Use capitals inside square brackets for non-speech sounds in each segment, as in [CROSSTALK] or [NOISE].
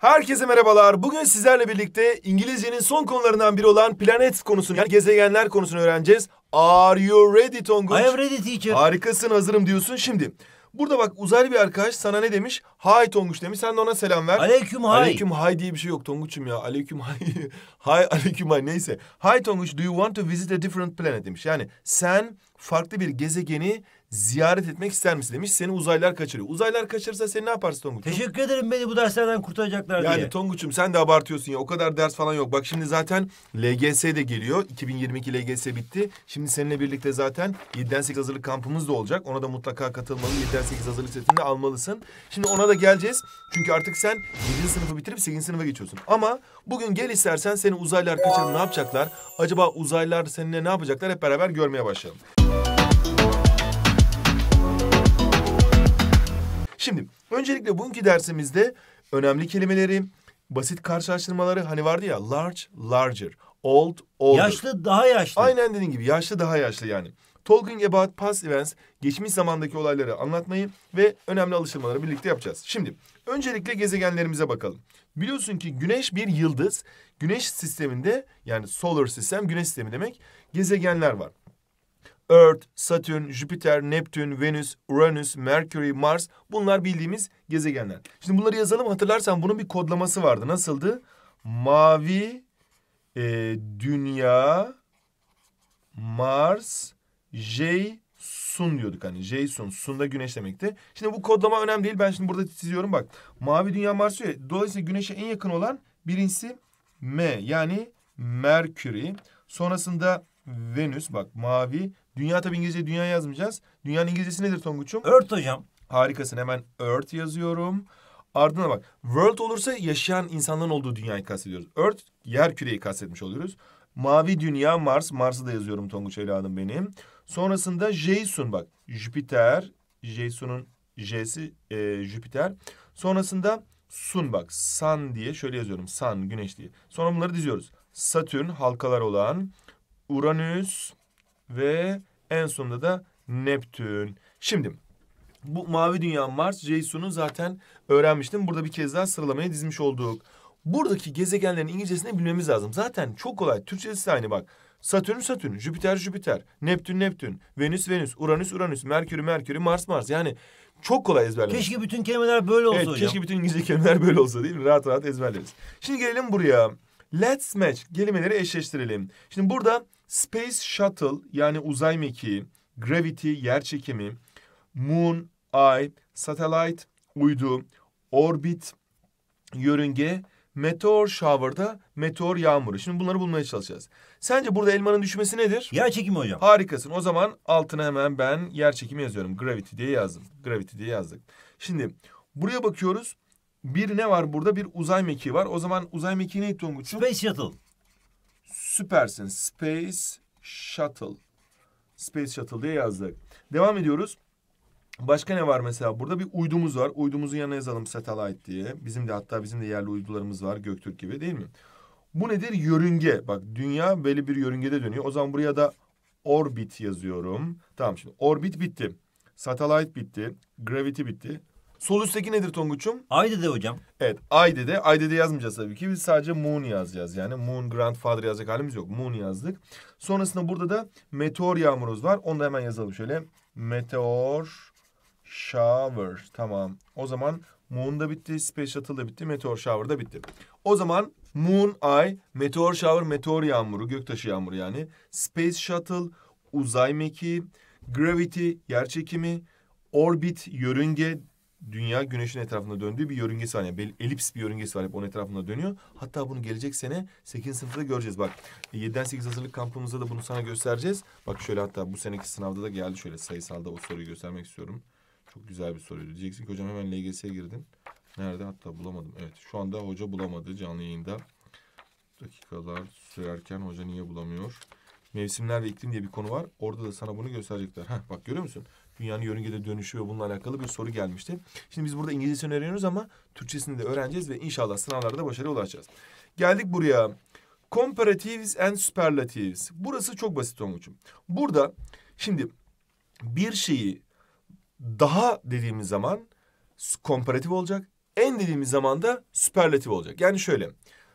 Herkese merhabalar. Bugün sizlerle birlikte İngilizcenin son konularından biri olan planet konusunu yani gezegenler konusunu öğreneceğiz. Are you ready Tonguç? I am ready teacher. Harikasın hazırım diyorsun. Şimdi burada bak uzaylı bir arkadaş sana ne demiş? Hi Tonguç demiş. Sen de ona selam ver. Aleyküm hi. Aleyküm hi diye bir şey yok Tonguç'um ya. Aleyküm hi. [LAUGHS] hi aleyküm hi neyse. Hi Tonguç do you want to visit a different planet demiş. Yani sen farklı bir gezegeni ziyaret etmek ister misin demiş. Seni uzaylar kaçırıyor. Uzaylar kaçırırsa sen ne yaparsın Tonguç? Teşekkür ederim beni bu derslerden kurtaracaklar yani diye. Yani Tonguç'um sen de abartıyorsun ya. O kadar ders falan yok. Bak şimdi zaten LGS de geliyor. 2022 LGS bitti. Şimdi seninle birlikte zaten 7'den 8 hazırlık kampımız da olacak. Ona da mutlaka katılmalı. 7'den 8 hazırlık setinde almalısın. Şimdi ona da geleceğiz. Çünkü artık sen 7. sınıfı bitirip 8. sınıfa geçiyorsun. Ama bugün gel istersen seni uzaylar kaçırıp ne yapacaklar? Acaba uzaylar seninle ne yapacaklar? Hep beraber görmeye başlayalım. Şimdi öncelikle bugünkü dersimizde önemli kelimeleri, basit karşılaştırmaları hani vardı ya large, larger, old, older. Yaşlı daha yaşlı. Aynen dediğin gibi yaşlı daha yaşlı yani. Talking about past events, geçmiş zamandaki olayları anlatmayı ve önemli alıştırmaları birlikte yapacağız. Şimdi öncelikle gezegenlerimize bakalım. Biliyorsun ki güneş bir yıldız. Güneş sisteminde yani solar sistem güneş sistemi demek gezegenler var. Earth, Satürn, Jüpiter, Neptün, Venüs, Uranüs, Mercury, Mars bunlar bildiğimiz gezegenler. Şimdi bunları yazalım hatırlarsan bunun bir kodlaması vardı. Nasıldı? Mavi e, Dünya Mars J Sun diyorduk hani. J Sun. Sun da güneş demekti. Şimdi bu kodlama önemli değil. Ben şimdi burada çiziyorum bak. Mavi Dünya Mars diyor. Dolayısıyla güneşe en yakın olan birincisi M yani Mercury. Sonrasında Venüs bak mavi Dünya tabi İngilizce dünya yazmayacağız. Dünyanın İngilizcesi nedir Tonguç'um? Earth hocam. Harikasın hemen Earth yazıyorum. Ardına bak. World olursa yaşayan insanların olduğu dünyayı kastediyoruz. Earth yer küreyi kastetmiş oluyoruz. Mavi dünya Mars. Mars'ı da yazıyorum Tonguç evladım benim. Sonrasında Jason bak. Jüpiter. Jason'un J'si e, Jüpiter. Sonrasında Sun bak. Sun diye şöyle yazıyorum. Sun güneş diye. Sonra bunları diziyoruz. Satürn halkalar olan Uranüs ve en sonunda da Neptün. Şimdi bu mavi dünya Mars, Jason'u zaten öğrenmiştim. Burada bir kez daha sıralamaya dizmiş olduk. Buradaki gezegenlerin İngilizcesini bilmemiz lazım. Zaten çok kolay. Türkçesi de aynı bak. Satürn Satürn, Jüpiter Jüpiter, Neptün Neptün, Venüs Venüs, Uranüs Uranüs, Merkür Merkür, Mars Mars. Yani çok kolay ezberlemek. Keşke bütün kelimeler böyle olsa evet, hocam. Keşke bütün İngilizce kelimeler böyle olsa değil mi? Rahat rahat ezberleriz. Şimdi gelelim buraya. Let's match kelimeleri eşleştirelim. Şimdi burada Space Shuttle yani uzay mekiği, Gravity yer çekimi, Moon, Ay, Satellite, uydu, Orbit, yörünge, Meteor shower'da meteor yağmuru. Şimdi bunları bulmaya çalışacağız. Sence burada elmanın düşmesi nedir? Yer çekimi hocam. Harikasın. O zaman altına hemen ben yer çekimi yazıyorum. Gravity diye yazdım. Gravity diye yazdık. Şimdi buraya bakıyoruz. Bir ne var burada? Bir uzay mekiği var. O zaman uzay mekiği neydi Tonguç'um? Space Shuttle. Süpersin. Space Shuttle. Space Shuttle diye yazdık. Devam ediyoruz. Başka ne var mesela? Burada bir uydumuz var. Uydumuzun yanına yazalım satellite diye. Bizim de hatta bizim de yerli uydularımız var. Göktürk gibi değil mi? Bu nedir? Yörünge. Bak dünya belli bir yörüngede dönüyor. O zaman buraya da orbit yazıyorum. Tamam şimdi orbit bitti. Satellite bitti. Gravity bitti. Sol üstteki nedir Tonguç'um? Ay dede hocam. Evet ay dede. Ay dede yazmayacağız tabii ki. Biz sadece moon yazacağız. Yani moon grandfather yazacak halimiz yok. Moon yazdık. Sonrasında burada da meteor yağmuruz var. Onu da hemen yazalım şöyle. Meteor shower. Tamam. O zaman moon da bitti. Space shuttle da bitti. Meteor shower da bitti. O zaman moon, ay, meteor shower, meteor yağmuru, göktaşı yağmuru yani. Space shuttle, uzay mekiği, gravity, yer çekimi, orbit, yörünge, dünya güneşin etrafında döndüğü bir yörüngesi var. Yani elips bir yörüngesi var hep onun etrafında dönüyor. Hatta bunu gelecek sene 8. sınıfta göreceğiz. Bak 7'den 8 hazırlık kampımızda da bunu sana göstereceğiz. Bak şöyle hatta bu seneki sınavda da geldi şöyle sayısalda o soruyu göstermek istiyorum. Çok güzel bir soruydu. Diyeceksin ki hocam hemen LGS'ye girdin. Nerede? Hatta bulamadım. Evet şu anda hoca bulamadı canlı yayında. Dakikalar sürerken hoca niye bulamıyor? Mevsimler ve iklim diye bir konu var. Orada da sana bunu gösterecekler. Heh, bak görüyor musun? Dünyanın yörüngede dönüşü ve bununla alakalı bir soru gelmişti. Şimdi biz burada İngilizcesini öğreniyoruz ama Türkçesini de öğreneceğiz ve inşallah sınavlarda başarıya ulaşacağız. Geldik buraya. Comparatives and superlatives. Burası çok basit Tonguç'um. Burada şimdi bir şeyi daha dediğimiz zaman komparatif olacak. En dediğimiz zaman da süperlatif olacak. Yani şöyle.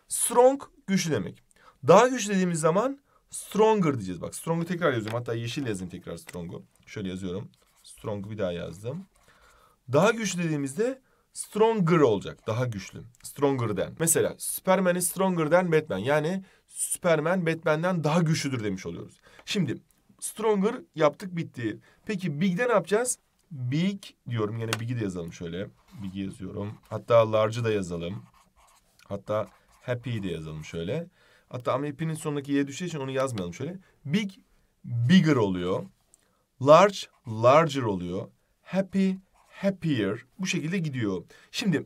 Strong güçlü demek. Daha güçlü dediğimiz zaman stronger diyeceğiz. Bak strong'u tekrar yazıyorum. Hatta yeşil yazayım tekrar strong'u. Şöyle yazıyorum. Strong'u bir daha yazdım. Daha güçlü dediğimizde stronger olacak. Daha güçlü. Stronger than. Mesela Superman stronger than Batman. Yani Superman Batman'den daha güçlüdür demiş oluyoruz. Şimdi stronger yaptık bitti. Peki big'de ne yapacağız? Big diyorum. Yine big'i de yazalım şöyle. Big'i yazıyorum. Hatta large'ı da yazalım. Hatta happy'yi de yazalım şöyle. Hatta ama happy'nin sonundaki y düşeceği için onu yazmayalım şöyle. Big bigger oluyor. Large, larger oluyor. Happy, happier. Bu şekilde gidiyor. Şimdi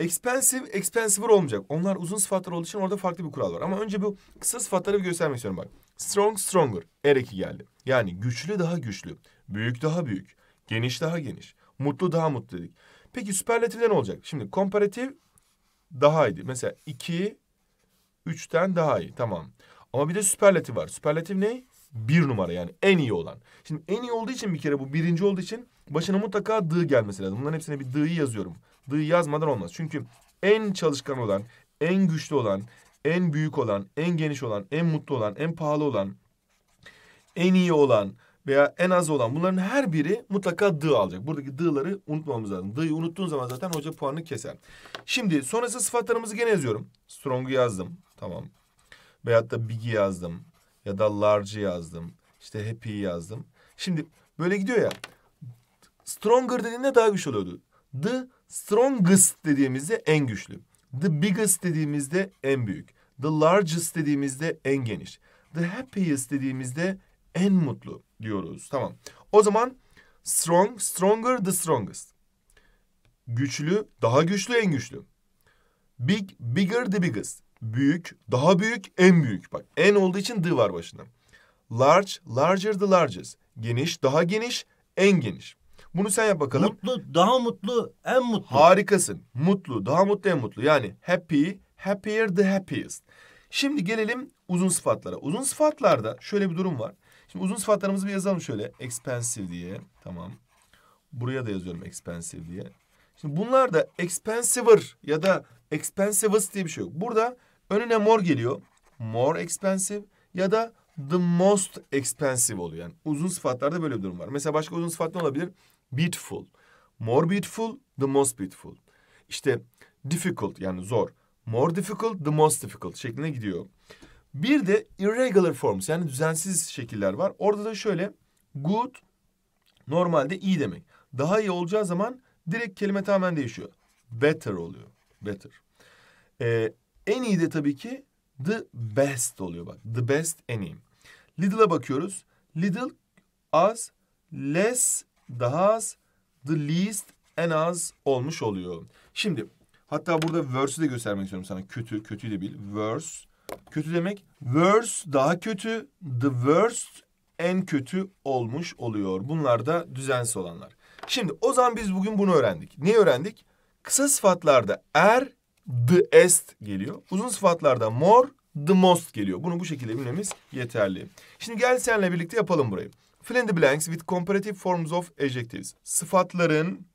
expensive, expensive olmayacak. Onlar uzun sıfatlar olduğu için orada farklı bir kural var. Ama önce bu kısa sıfatları bir göstermek istiyorum bak. Strong, stronger. Er eki geldi. Yani güçlü daha güçlü. Büyük daha büyük. Geniş daha geniş. Mutlu daha mutlu dedik. Peki süperlatifler ne olacak? Şimdi komparatif daha iyiydi. Mesela iki, üçten daha iyi. Tamam. Ama bir de süperlatif var. Süperlatif ne? bir numara yani en iyi olan. Şimdi en iyi olduğu için bir kere bu birinci olduğu için başına mutlaka dı gelmesi lazım. Bunların hepsine bir dı'yı yazıyorum. Dı'yı yazmadan olmaz. Çünkü en çalışkan olan, en güçlü olan, en büyük olan, en geniş olan, en mutlu olan, en pahalı olan, en iyi olan veya en az olan bunların her biri mutlaka dı alacak. Buradaki dı'ları unutmamız lazım. Dı'yı unuttuğun zaman zaten hoca puanını keser. Şimdi sonrası sıfatlarımızı gene yazıyorum. Strong'u yazdım. Tamam. Veyahut da big'i yazdım ya da large yazdım. İşte happy'yi yazdım. Şimdi böyle gidiyor ya. Stronger dediğinde daha güçlü oluyordu. The strongest dediğimizde en güçlü. The biggest dediğimizde en büyük. The largest dediğimizde en geniş. The happiest dediğimizde en mutlu diyoruz. Tamam. O zaman strong, stronger, the strongest. Güçlü, daha güçlü, en güçlü. Big, bigger, the biggest büyük, daha büyük, en büyük. Bak en olduğu için the var başında. Large, larger the largest. Geniş, daha geniş, en geniş. Bunu sen yap bakalım. Mutlu, daha mutlu, en mutlu. Harikasın. Mutlu, daha mutlu, en mutlu. Yani happy, happier the happiest. Şimdi gelelim uzun sıfatlara. Uzun sıfatlarda şöyle bir durum var. Şimdi uzun sıfatlarımızı bir yazalım şöyle. Expensive diye. Tamam. Buraya da yazıyorum expensive diye. Şimdi bunlar da expensiver ya da expensivist diye bir şey yok. Burada Önüne more geliyor. More expensive ya da the most expensive oluyor. Yani uzun sıfatlarda böyle bir durum var. Mesela başka uzun sıfat ne olabilir? Beautiful. More beautiful, the most beautiful. İşte difficult yani zor. More difficult, the most difficult şeklinde gidiyor. Bir de irregular forms yani düzensiz şekiller var. Orada da şöyle good normalde iyi demek. Daha iyi olacağı zaman direkt kelime tamamen değişiyor. Better oluyor. Better. Ee, en iyi de tabii ki the best oluyor bak. The best en iyi. Little'a bakıyoruz. Little az, less daha az, the least en az olmuş oluyor. Şimdi hatta burada verse'ü de göstermek istiyorum sana. Kötü, kötü de bil. Verse. Kötü demek worse daha kötü, the worst en kötü olmuş oluyor. Bunlar da düzensiz olanlar. Şimdi o zaman biz bugün bunu öğrendik. Ne öğrendik? Kısa sıfatlarda er the est geliyor. Uzun sıfatlarda more, the most geliyor. Bunu bu şekilde bilmemiz yeterli. Şimdi gel senle birlikte yapalım burayı. Fill in the blanks with comparative forms of adjectives. Sıfatların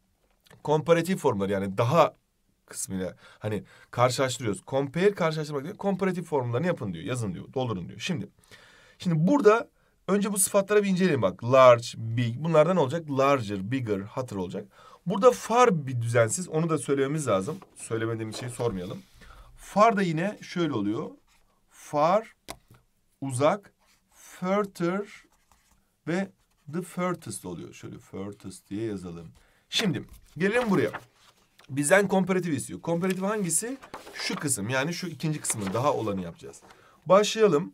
komparatif formları yani daha kısmıyla hani karşılaştırıyoruz. Compare karşılaştırmak diyor. Komparatif formlarını yapın diyor. Yazın diyor. Doldurun diyor. Şimdi şimdi burada önce bu sıfatlara bir inceleyelim bak. Large, big. Bunlardan olacak? Larger, bigger, hotter olacak. Burada far bir düzensiz. Onu da söylememiz lazım. Söylemediğimiz şeyi sormayalım. Far da yine şöyle oluyor. Far, uzak, further ve the furthest oluyor. Şöyle furthest diye yazalım. Şimdi gelelim buraya. Bizden komparatif istiyor. Komparatif hangisi? Şu kısım yani şu ikinci kısmın daha olanı yapacağız. Başlayalım.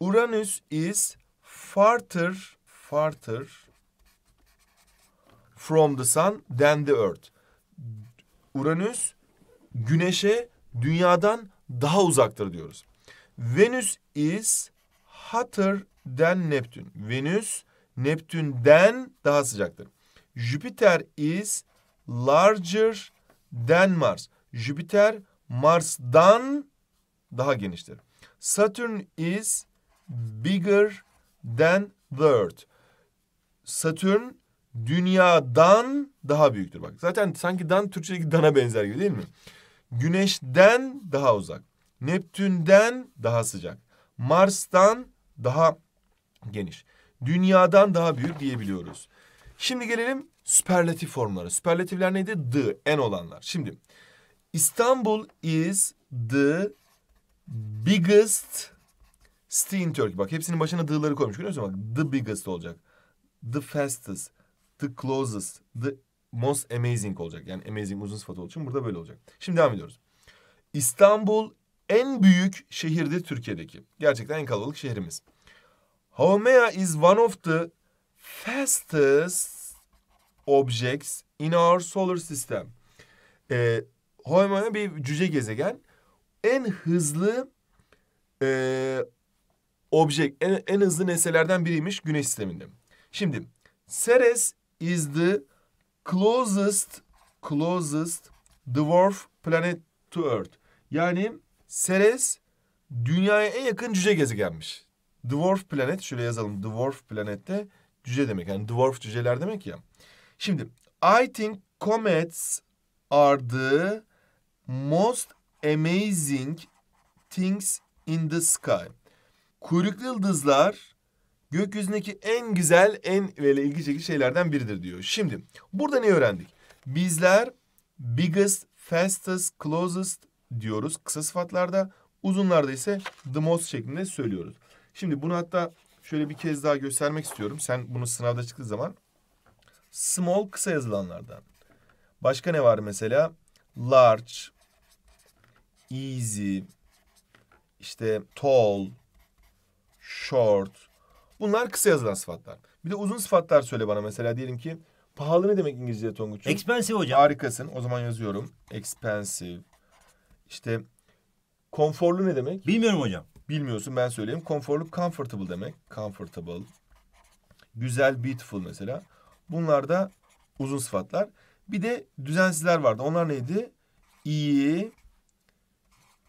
Uranüs is farther, farther from the sun, than the earth. Uranüs güneşe dünyadan daha uzaktır diyoruz. Venus is hotter than Neptune. Venüs Neptün'den daha sıcaktır. Jüpiter is larger than Mars. Jüpiter Mars'dan daha geniştir. Saturn is bigger than the Earth. Satürn dünyadan daha büyüktür. Bak zaten sanki dan Türkçedeki dana benzer gibi değil mi? Güneşten daha uzak. Neptün'den daha sıcak. Mars'tan daha geniş. Dünyadan daha büyük diyebiliyoruz. Şimdi gelelim süperlatif formlara. Süperlatifler neydi? The, en olanlar. Şimdi İstanbul is the biggest city in Turkey. Bak hepsinin başına the'ları koymuş görüyor musun? Bak the biggest olacak. The fastest the closest, the most amazing olacak. Yani amazing uzun sıfat olduğu için burada böyle olacak. Şimdi devam ediyoruz. İstanbul en büyük şehirdi Türkiye'deki. Gerçekten en kalabalık şehrimiz. Haumea is one of the fastest objects in our solar system. Ee, Haumea bir cüce gezegen. En hızlı e, objek, en, en hızlı nesnelerden biriymiş güneş sisteminde. Şimdi Ceres is the closest closest dwarf planet to Earth. Yani Ceres dünyaya en yakın cüce gezegenmiş. Dwarf planet şöyle yazalım. Dwarf planet de cüce demek. Yani dwarf cüceler demek ya. Şimdi I think comets are the most amazing things in the sky. Kuyruklu yıldızlar gökyüzündeki en güzel, en böyle ilgi çekici şeylerden biridir diyor. Şimdi burada ne öğrendik? Bizler biggest, fastest, closest diyoruz kısa sıfatlarda. Uzunlarda ise the most şeklinde söylüyoruz. Şimdi bunu hatta şöyle bir kez daha göstermek istiyorum. Sen bunu sınavda çıktığı zaman small kısa yazılanlardan. Başka ne var mesela? Large, easy, işte tall, short, Bunlar kısa yazılan sıfatlar. Bir de uzun sıfatlar söyle bana mesela diyelim ki pahalı ne demek İngilizce Tonguç'um? Expensive hocam. Harikasın. O zaman yazıyorum. Expensive. İşte konforlu ne demek? Bilmiyorum hocam. Bilmiyorsun ben söyleyeyim. Konforlu comfortable demek. Comfortable. Güzel beautiful mesela. Bunlar da uzun sıfatlar. Bir de düzensizler vardı. Onlar neydi? İyi,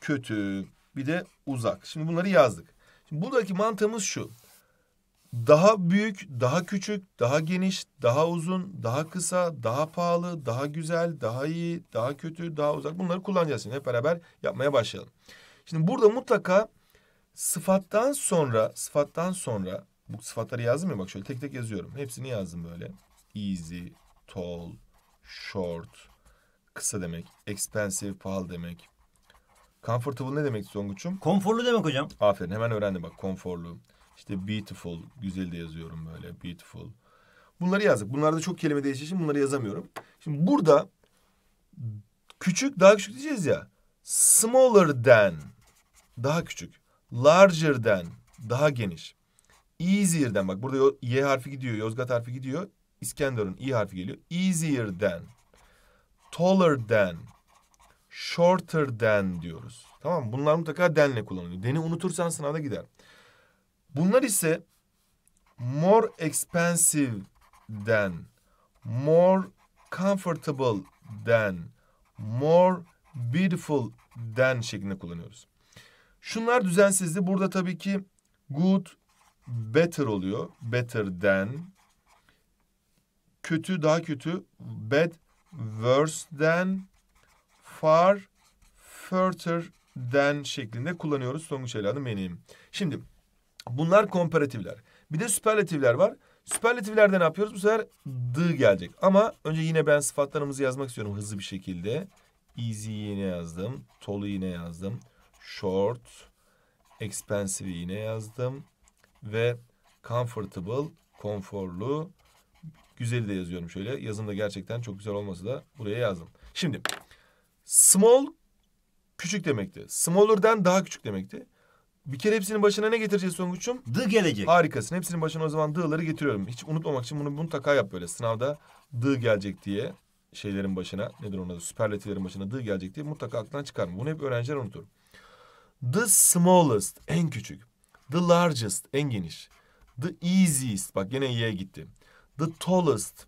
kötü, bir de uzak. Şimdi bunları yazdık. Şimdi buradaki mantığımız şu daha büyük, daha küçük, daha geniş, daha uzun, daha kısa, daha pahalı, daha güzel, daha iyi, daha kötü, daha uzak bunları kullanacağız. Şimdi hep beraber yapmaya başlayalım. Şimdi burada mutlaka sıfattan sonra, sıfattan sonra bu sıfatları yazdım ya bak şöyle tek tek yazıyorum. Hepsini yazdım böyle. Easy, tall, short, kısa demek, expensive, pahalı demek. Comfortable ne demek Songuç'um? Konforlu demek hocam. Aferin hemen öğrendim bak konforlu. İşte beautiful, güzel de yazıyorum böyle beautiful. Bunları yazdık. Bunlarda çok kelime değiştiği için bunları yazamıyorum. Şimdi burada küçük daha küçük diyeceğiz ya. Smaller than daha küçük. Larger than daha geniş. easier than bak burada Y harfi gidiyor. Yozgat harfi gidiyor. İskenderun i harfi geliyor. Easier than. Taller than. Shorter than diyoruz. Tamam mı? Bunlar mutlaka denle kullanılıyor. Deni unutursan sınavda gider. Bunlar ise more expensive than, more comfortable than, more beautiful than şeklinde kullanıyoruz. Şunlar düzensizdi. Burada tabii ki good, better oluyor. better than, Kötü, daha kötü. Bad, worse than, Far, further than şeklinde kullanıyoruz. Sonuç Ela'nın benim. Şimdi Bunlar komparatifler. Bir de süperlatifler var. Süperlatiflerde ne yapıyoruz? Bu sefer d gelecek. Ama önce yine ben sıfatlarımızı yazmak istiyorum hızlı bir şekilde. Easy yine yazdım. Tolu yine yazdım. Short. Expensive yine yazdım. Ve comfortable, konforlu. Güzeli de yazıyorum şöyle. Yazım da gerçekten çok güzel olması da buraya yazdım. Şimdi small küçük demekti. Smaller'dan daha küçük demekti. Bir kere hepsinin başına ne getireceğiz Songuç'um? Dı gelecek. Harikasın. Hepsinin başına o zaman the'ları getiriyorum. Hiç unutmamak için bunu mutlaka yap böyle. Sınavda dı gelecek diye şeylerin başına nedir ona da süperlatiflerin başına dı gelecek diye mutlaka aklından çıkarma. Bunu hep öğrenciler unutur. The smallest en küçük. The largest en geniş. The easiest bak yine y'ye gitti. The tallest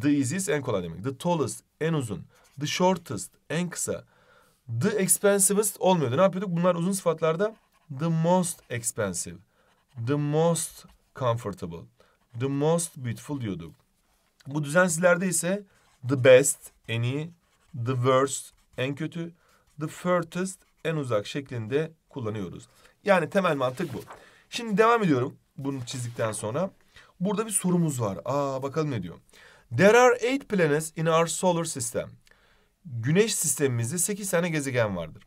the easiest en kolay demek. The tallest en uzun. The shortest en kısa. The expensivest olmuyordu. Ne yapıyorduk? Bunlar uzun sıfatlarda The most expensive. The most comfortable. The most beautiful diyorduk. Bu düzensizlerde ise the best en iyi, the worst en kötü, the furthest en uzak şeklinde kullanıyoruz. Yani temel mantık bu. Şimdi devam ediyorum bunu çizdikten sonra. Burada bir sorumuz var. Aa bakalım ne diyor. There are eight planets in our solar system. Güneş sistemimizde sekiz tane gezegen vardır.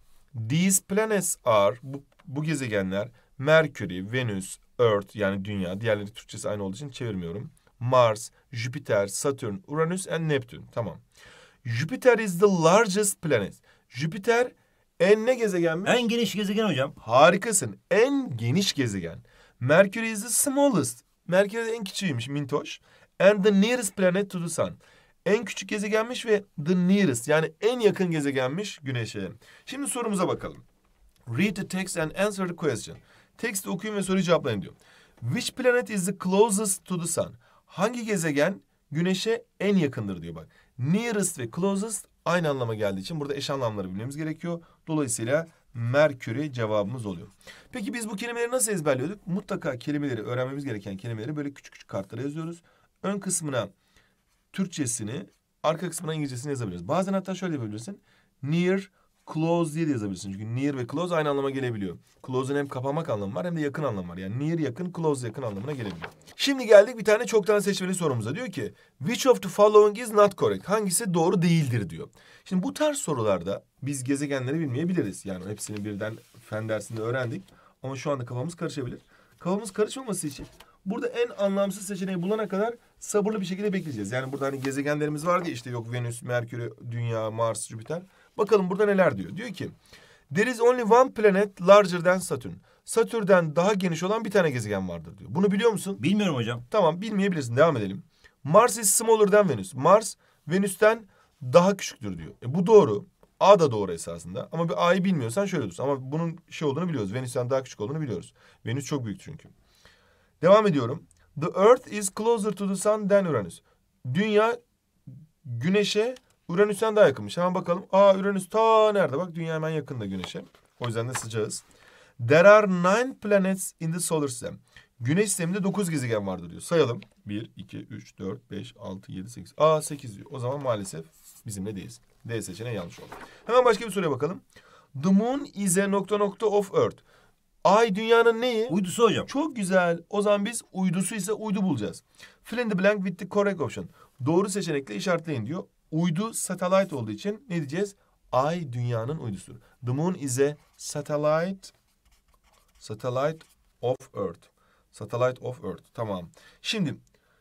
These planets are bu bu gezegenler Merkür, Venüs, Earth yani Dünya, diğerleri Türkçesi aynı olduğu için çevirmiyorum. Mars, Jüpiter, Satürn, Uranüs and Neptün. Tamam. Jüpiter is the largest planet. Jüpiter en ne gezegen mi? En geniş gezegen hocam. Harikasın. En geniş gezegen. Merkür is the smallest. Merkür en küçüğüymüş mintoş. And the nearest planet to the sun. En küçük gezegenmiş ve the nearest yani en yakın gezegenmiş güneşe. Şimdi sorumuza bakalım. Read the text and answer the question. Teksti okuyun ve soruyu cevaplayın diyor. Which planet is the closest to the sun? Hangi gezegen güneşe en yakındır diyor bak. Nearest ve closest aynı anlama geldiği için burada eş anlamları bilmemiz gerekiyor. Dolayısıyla Merkür'e cevabımız oluyor. Peki biz bu kelimeleri nasıl ezberliyorduk? Mutlaka kelimeleri öğrenmemiz gereken kelimeleri böyle küçük küçük kartlara yazıyoruz. Ön kısmına Türkçesini, arka kısmına İngilizcesini yazabiliriz. Bazen hatta şöyle yapabilirsin. Near, close diye de yazabilirsin. Çünkü near ve close aynı anlama gelebiliyor. Close'un hem kapamak anlamı var hem de yakın anlamı var. Yani near yakın, close yakın anlamına gelebiliyor. Şimdi geldik bir tane çoktan seçmeli sorumuza. Diyor ki which of the following is not correct? Hangisi doğru değildir diyor. Şimdi bu tarz sorularda biz gezegenleri bilmeyebiliriz. Yani hepsini birden fen dersinde öğrendik. Ama şu anda kafamız karışabilir. Kafamız karışmaması için burada en anlamsız seçeneği bulana kadar sabırlı bir şekilde bekleyeceğiz. Yani burada hani gezegenlerimiz var diye işte yok Venüs, Merkür, Dünya, Mars, Jüpiter. Bakalım burada neler diyor. Diyor ki There is only one planet larger than Saturn. Satürn'den daha geniş olan bir tane gezegen vardır diyor. Bunu biliyor musun? Bilmiyorum hocam. Tamam bilmeyebilirsin. Devam edelim. Mars is smaller than Venus. Mars Venüs'ten daha küçüktür diyor. E, bu doğru. A da doğru esasında. Ama bir A'yı bilmiyorsan şöyle dursun. Ama bunun şey olduğunu biliyoruz. Venüs'ten daha küçük olduğunu biliyoruz. Venüs çok büyük çünkü. Devam ediyorum. The Earth is closer to the sun than Uranus. Dünya güneşe Uranüs'ten daha yakınmış. Hemen bakalım. Aa Uranüs ta nerede? Bak dünya hemen yakında güneşe. O yüzden de sıcağız. There are nine planets in the solar system. Güneş sisteminde dokuz gezegen vardır diyor. Sayalım. Bir, iki, üç, dört, beş, altı, yedi, sekiz. Aa sekiz diyor. O zaman maalesef bizimle değiliz. D seçeneği yanlış oldu. Hemen başka bir soruya bakalım. The moon is a nokta nokta of earth. Ay dünyanın neyi? Uydusu hocam. Çok güzel. O zaman biz uydusu ise uydu bulacağız. Fill in the blank with the correct option. Doğru seçenekle işaretleyin diyor. Uydu satellite olduğu için ne diyeceğiz? Ay dünyanın uydusudur. The moon is a satellite satellite of Earth. Satellite of Earth. Tamam. Şimdi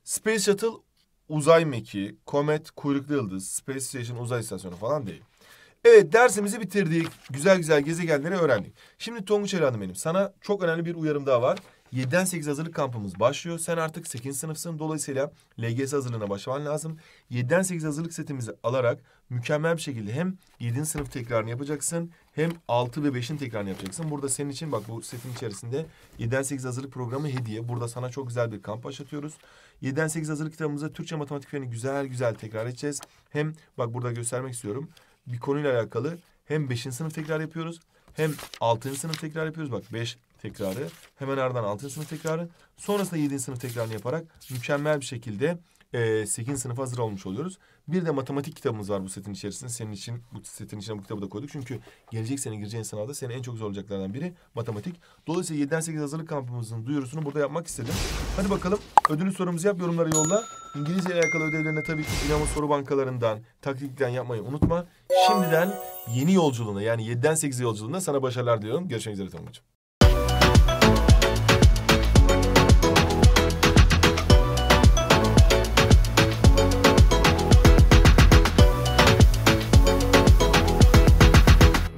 Space Shuttle uzay meki, komet, kuyruklu yıldız, Space Station uzay istasyonu falan değil. Evet dersimizi bitirdik. Güzel güzel gezegenleri öğrendik. Şimdi Tonguç Hanım benim. Sana çok önemli bir uyarım daha var. 7'den 8 hazırlık kampımız başlıyor. Sen artık 8. sınıfsın. Dolayısıyla LGS hazırlığına başlaman lazım. 7'den 8 hazırlık setimizi alarak mükemmel bir şekilde hem 7. sınıf tekrarını yapacaksın hem 6 ve 5'in tekrarını yapacaksın. Burada senin için bak bu setin içerisinde 7'den 8 hazırlık programı hediye. Burada sana çok güzel bir kamp başlatıyoruz. 7'den 8 hazırlık kitabımızda Türkçe matematik güzel güzel tekrar edeceğiz. Hem bak burada göstermek istiyorum bir konuyla alakalı hem 5. sınıf tekrar yapıyoruz hem 6. sınıf tekrar yapıyoruz. Bak 5 tekrarı hemen ardından 6. sınıf tekrarı sonrasında 7. sınıf tekrarını yaparak mükemmel bir şekilde e, ee, 8. sınıfa hazır olmuş oluyoruz. Bir de matematik kitabımız var bu setin içerisinde. Senin için bu setin içine bu kitabı da koyduk. Çünkü gelecek sene gireceğin sınavda seni en çok zorlayacaklardan biri matematik. Dolayısıyla 7'den 8 hazırlık kampımızın duyurusunu burada yapmak istedim. Hadi bakalım ödülü sorumuzu yap yorumları yolla. İngilizce ile alakalı ödevlerine tabii ki Dinamo Soru Bankalarından, taktikten yapmayı unutma. Şimdiden yeni yolculuğuna yani 7'den 8 yolculuğuna sana başarılar diliyorum. Görüşmek üzere Tomacığım.